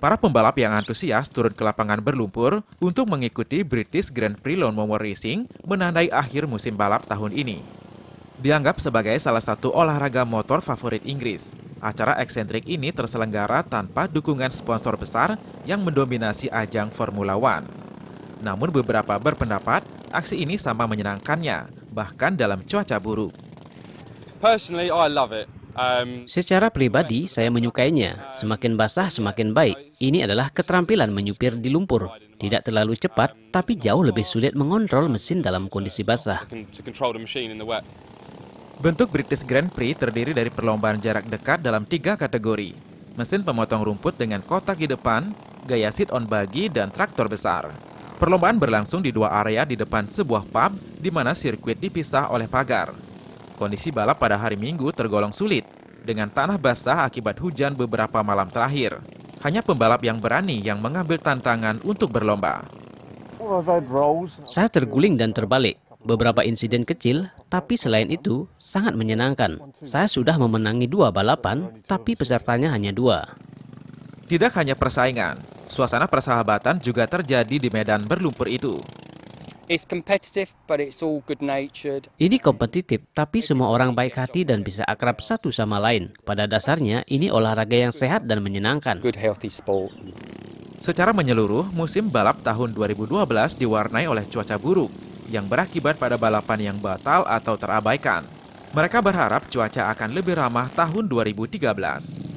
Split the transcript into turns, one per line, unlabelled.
Para pembalap yang antusias turun ke lapangan berlumpur untuk mengikuti British Grand Prix Lawnmower Racing menandai akhir musim balap tahun ini. Dianggap sebagai salah satu olahraga motor favorit Inggris, acara eksentrik ini terselenggara tanpa dukungan sponsor besar yang mendominasi ajang Formula One. Namun beberapa berpendapat aksi ini sama menyenangkannya, bahkan dalam cuaca buruk.
Personally, I love it. Um,
Secara pribadi, saya menyukainya. Semakin basah,
semakin baik. Ini adalah keterampilan menyupir di lumpur. Tidak terlalu cepat, tapi jauh
lebih sulit mengontrol mesin dalam kondisi basah. Bentuk British Grand Prix terdiri dari perlombaan jarak dekat dalam tiga kategori. Mesin pemotong rumput dengan kotak di depan, gaya sit-on bagi, dan traktor besar. Perlombaan berlangsung di dua area di depan sebuah pub, di mana sirkuit dipisah oleh pagar kondisi balap pada hari Minggu tergolong sulit dengan tanah basah akibat hujan beberapa malam terakhir. Hanya pembalap yang berani yang mengambil tantangan untuk berlomba. Saya terguling dan terbalik. Beberapa insiden kecil, tapi selain itu sangat menyenangkan. Saya sudah memenangi dua balapan, tapi pesertanya hanya dua. Tidak hanya persaingan, suasana persahabatan juga terjadi di medan berlumpur itu. Ini kompetitif, tapi semua orang baik hati dan bisa akrab satu sama lain. Pada dasarnya, ini olahraga yang sehat dan menyenangkan. Secara menyeluruh, musim balap tahun 2012 diwarnai oleh cuaca buruk yang berakibat pada balapan yang batal atau terabaikan. Mereka berharap cuaca akan lebih ramah tahun 2013.